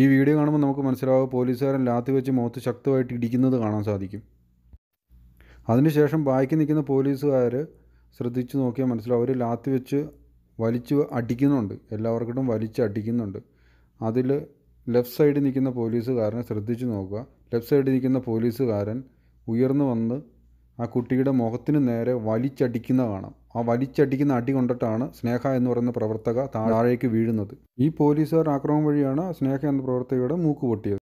ഈ വീഡിയോ കാണുമ്പോൾ നമുക്ക് മനസ്സിലാവുക പോലീസുകാരൻ ലാത്തി വെച്ച് മുഖത്ത് ശക്തമായിട്ട് ഇടിക്കുന്നത് കാണാൻ സാധിക്കും അതിനുശേഷം ബാക്കി നിൽക്കുന്ന പോലീസുകാർ ശ്രദ്ധിച്ചു നോക്കിയാൽ മനസ്സിലാവും അവർ ലാത്തി വെച്ച് വലിച്ച് അടിക്കുന്നുണ്ട് എല്ലാവർക്കും വലിച്ച് അടിക്കുന്നുണ്ട് അതിൽ ലെഫ്റ്റ് സൈഡിൽ നിൽക്കുന്ന പോലീസുകാരനെ ശ്രദ്ധിച്ചു നോക്കുക ലെഫ്റ്റ് സൈഡിൽ നിൽക്കുന്ന പോലീസുകാരൻ ഉയർന്നു വന്ന് ആ കുട്ടിയുടെ മുഖത്തിന് നേരെ വലിച്ചടിക്കുന്ന കാണാം ആ വലിച്ചടിക്കുന്ന അടി കൊണ്ടിട്ടാണ് സ്നേഹ എന്ന് പറയുന്ന പ്രവർത്തക താഴേക്ക് വീഴുന്നത് ഈ പോലീസുകാർ ആക്രമം വഴിയാണ് സ്നേഹ എന്ന പ്രവർത്തകയുടെ മൂക്ക് പൊട്ടിയത്